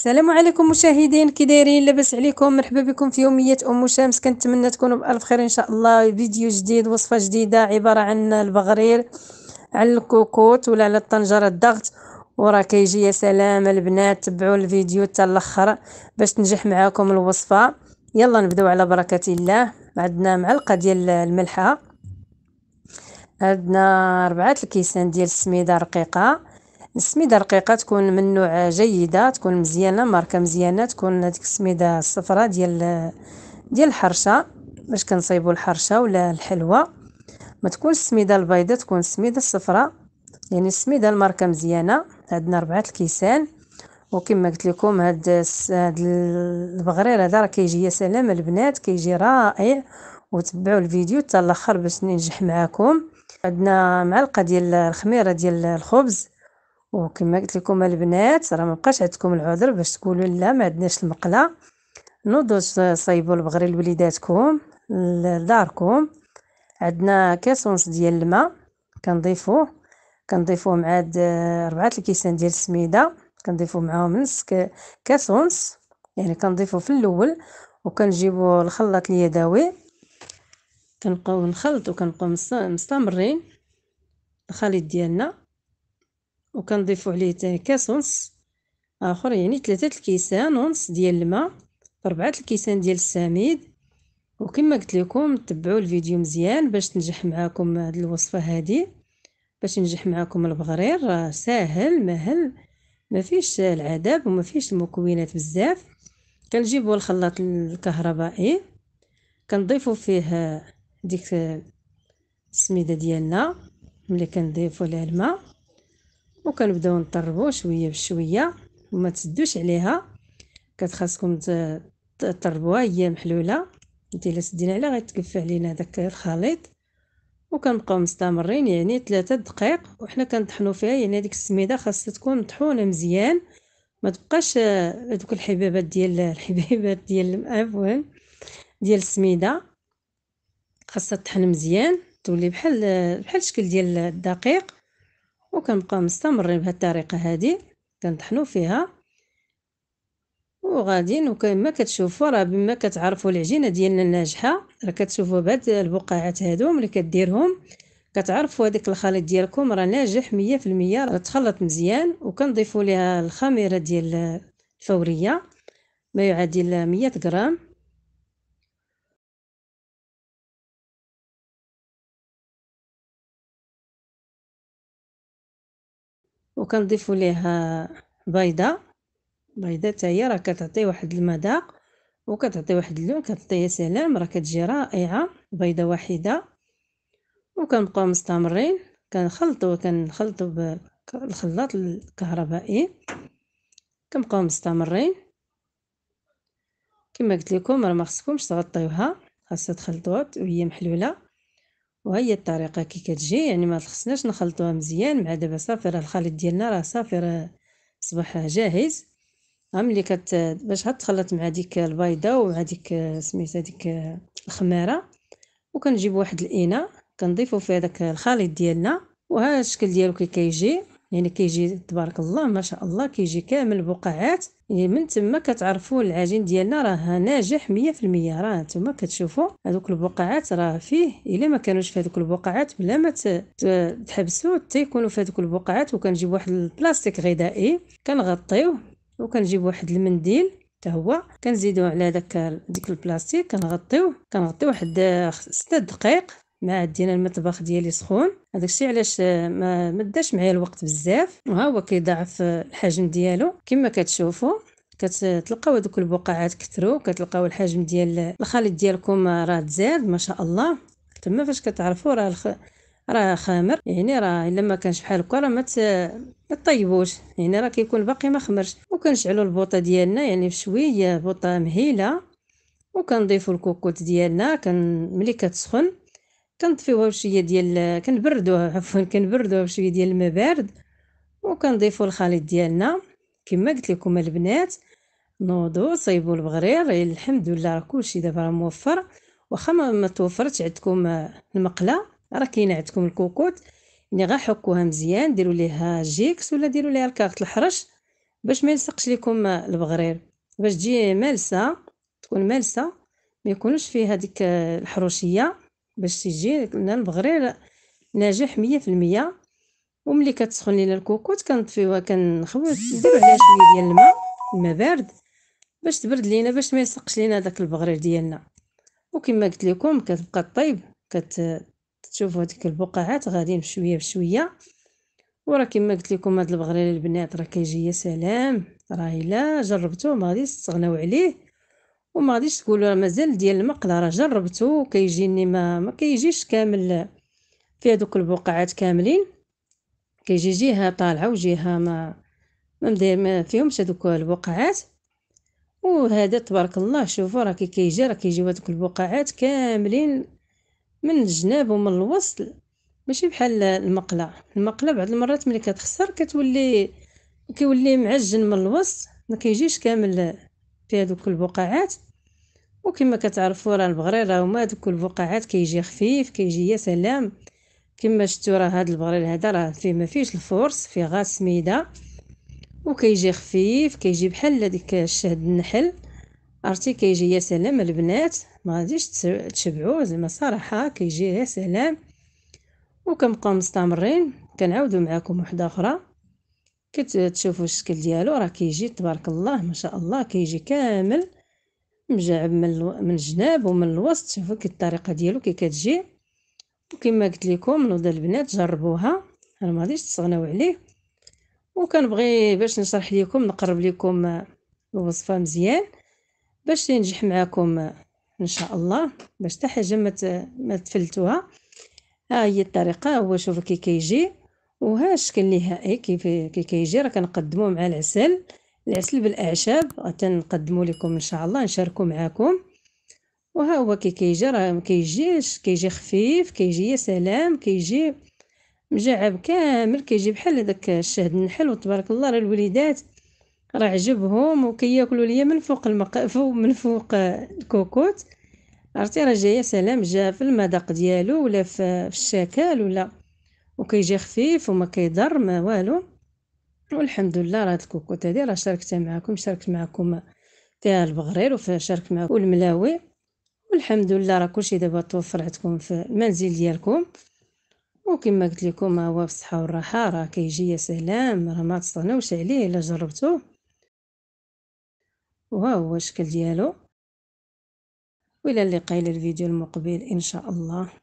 السلام عليكم مشاهدين كي دايرين لاباس عليكم مرحبا بكم في يوميه ام شمس كنتمنى تكونوا بالف خير ان شاء الله فيديو جديد وصفه جديده عباره عن البغرير على الكوكوت ولا على الطنجره الضغط وراه كيجي يا سلام البنات تبعوا الفيديو حتى الاخر باش تنجح معاكم الوصفه يلا نبداو على بركه الله عندنا معلقه ديال الملحه عندنا ربعه الكيسان ديال السميده رقيقه السميده رقيقه تكون من نوع جيده تكون مزيانه ماركه مزيانه تكون هذيك السميده الصفراء ديال ديال الحرشه باش كنصايبوا الحرشه ولا الحلوى ما تكون السميده البيضاء تكون السميده الصفراء يعني السميده الماركه مزيانه عندنا ربعه الكيسان وكما قلت لكم هاد هاد البغرير هذا راه كيجي يا سلام البنات كيجي رائع وتبعوا الفيديو حتى الاخر باش ننجح معاكم عندنا معلقه ديال الخميره ديال الخبز وكما قلت لكم البنات راه ما بقاش عندكم العذر باش تقولوا لا ما عندناش المقله نوضوا صايبوا البغري لوليداتكم لداركم عندنا كاسونس ديال الماء كنضيفوه كنضيفوه مع هاد ربعه الكيسان ديال السميده كنضيفو معاهم نص كاسونس يعني كنضيفو في الاول وكنجيبو الخلاط اليدوي كنبقاو نخلط وكنبقاو مستمرين الخليط ديالنا وكنضيفو عليه تاني كاس ونص اخر يعني ثلاثة الكيسان ونص ديال الماء ربعة الكيسان ديال السميد وكما قلت لكم تبعوا الفيديو مزيان باش تنجح معاكم هاد الوصفه هادي باش ينجح معاكم البغرير ساهل مهل ما فيش العذاب وما فيش المكونات بزاف كنجيبوا الخلاط الكهربائي كنضيفوا فيه ديك السميده ديالنا ملي كنضيفوا لها الماء وكنبداو نطربو شويه بشويه وما تسدوش عليها كتخاصكم تطربوها هي محلوله انت الا سدينا عليها غيتكفى علينا داك الخليط وكنبقاو مستمرين يعني ثلاثة دقائق وحنا كنطحنو فيها يعني هذيك السميده خاصها تكون مطحونه مزيان ما تبقاش آه، دوك الحبيبات ديال الحبيبات ديال عفوا ديال السميده خاصها تطحن مزيان تولي بحال آه، بحال الشكل ديال الدقيق وكنبقاو مستمرين بهاد الطريقه هادي كنطحنو فيها وغادي وكما كتشوفوا راه بما كتعرفوا العجينه ديالنا ناجحه راه كتشوفوا بهاد البقاعات هادو ملي كديرهم كتعرفوا هذاك الخليط ديالكم راه ناجح 100% راه تخلط مزيان وكنضيفوا ليها الخميره ديال الفوريه ما يعادل 100 غرام وكنضيفوا ليها بيضه بيضه حتى هي راه كتعطي واحد المذاق وكتعطي واحد اللون كتعطي يا سلام راه كتجي رائعه بيضه واحده وكنبقاو مستمرين كنخلطوا وكنخلطوا بالخلاط الكهربائي كنبقاو مستمرين كما قلت لكم راه ما خصكمش تغطيوها خاصها تخلطوها وهي محلوله وهي الطريقة كي كتجي يعني ما خصناش نخلطوها مزيان مع دابا صافي راه الخليط ديالنا راه صافي راه صبح جاهز ها ملي كت باش تخلط مع ديك البيضه ومع ديك سميتها ديك الخماره وكنجيب واحد الاناء كنضيفو فيه داك الخليط ديالنا وها الشكل ديالو كي كيجي يعني كيجي تبارك الله ما شاء الله كيجي كامل البقعات يعني من تما كتعرفوا العجين ديالنا راه ناجح 100% راه نتوما كتشوفوا هذوك البقعات راه فيه الا ما كانوش في هذوك البقعات بلا ما تحبسوا يكونوا في هذوك البقعات وكنجيب واحد البلاستيك غذائي كنغطيوه وكنجيب واحد المنديل حتى هو كنزيدو على داك ديك البلاستيك كنغطيوه كنغطيوه واحد 6 دقائق مع دينا المطبخ ديالي سخون هذاك الشيء علاش آه، ما مداش معايا الوقت بزاف وها هو كيضاعف آه، الحجم ديالو كما كتشوفوا كتلقاو هذوك البقعات كثروا كتلقاو الحجم ديال آه، الخليط ديالكم راه تزاد ما شاء الله تما فاش كتعرفوا راه الخ... راه خامر يعني راه الا ما كانش بحال هكا راه ما تطيبوش يعني راه كيكون باقي ما خمرش وكنشعلوا البوطه ديالنا يعني بشويه بوطه مهيله وكنضيفوا الكوكوت ديالنا كن ملي كتسخن كنطفيوها بشويه ديال كنبردوها عفوا كنبردوها بشويه ديال الماء بارد وكنضيفوا الخليط ديالنا كما قلت لكم البنات نوضوا صيبو البغرير الحمد لله راه كلشي دابا راه موفر واخا ما توفرتش عندكم المقله راه كاينه عندكم الكوكوت يعني حكوها مزيان ديروا ليها جيكس ولا ديروا ليها الكارت الحرش باش ما يلصقش لكم البغرير باش تجي مالسه تكون مالسه ما فيها ديك الحروشيه باش تجي لنا البغرير ناجح مية في المية وملي كتسخن لينا الكوكوت كنطفيوها كنخوي نديرو عليها شويه ديال الماء الماء بارد باش تبرد لينا باش ما لينا داك البغرير ديالنا وكما قلت لكم كتبقى طيب كتشوفوا هذيك البقعات غاديين بشويه بشويه وراه كما قلت لكم هاد البغرير البنات راه كيجي يا سلام راه الا جربتوه ما غاديش تستغناو عليه وما غاديش تقولوا راه مازال ديال المقله راه جربته كيجيني ما ما كيجيش كامل فيه هذوك البقعات كاملين كيجي جهه طالعه وجهه ما ما مدير ما فيهمش هذوك البقعات وهذا تبارك الله شوفوا راه كي كيجي راه كيجيو هذوك البقعات كاملين من الجناب ومن الوسط ماشي بحال المقله المقله بعض المرات ملي كتخسر كتولي كيولي معجن من الوسط ما كيجيش كامل في هذوك البقعات وكما كتعرفوا راه البغرير راه هما دوك البقعات كيجي خفيف كيجي يا سلام كما شفتوا راه هذا البغرير هذا راه فيه ما فيش الفورس فيه غير سميده وكيجي خفيف كيجي بحال هذيك الشهد النحل عرفتي كيجي يا سلام البنات ما غاديش تشبعوا زعما صراحه كيجي يا سلام وكنبقاو مستمرين كنعاودو معاكم وحده اخرى كتشوفوا الشكل ديالو راه كيجي تبارك الله ما شاء الله كيجي كامل مجعب من الو... من الجناب ومن الوسط شوفوا كي الطريقه ديالو كي كتجي وكما قلت لكم نوض البنات جربوها انا ما غاديش تصغناو عليه وكنبغي باش نشرح لكم نقرب لكم الوصفه مزيان باش ينجح معكم ان شاء الله باش حتى حاجه ما تفلتوها ها هي الطريقه هو شوفوا كي كيجي وهذا الشكل النهائي كيف كي كيجي راه كنقدموه مع العسل العسل بالاعشاب غتنقدمو لكم ان شاء الله نشاركو معاكم وها هو كي كيجي راه مكيجيش كيجي خفيف كيجي يا سلام كيجي مجعب كامل كيجي بحال داك الشهد النحل وتبارك الله راه الوليدات راه عجبهم وكياكلوا ليا من فوق المق... فوق من فوق الكوكوت عرفتي راه جايه سلام جا في المذاق ديالو ولا في الشكل ولا وكيجي خفيف وما كيضر ما والو والحمد لله راه هاد الكوكوت هادي راه شاركتها معكم شاركت معكم فيها البغرير وشاركت معكم الملاوي والحمد لله راه كلشي دابا توفر عندكم في المنزل ديالكم وكما قلت لكم هو في الصحه والراحه راه كيجي يا سلام راه ما تصنوش عليه الا جربتوه وها هو الشكل ديالو والى اللقاء الى الفيديو المقبل ان شاء الله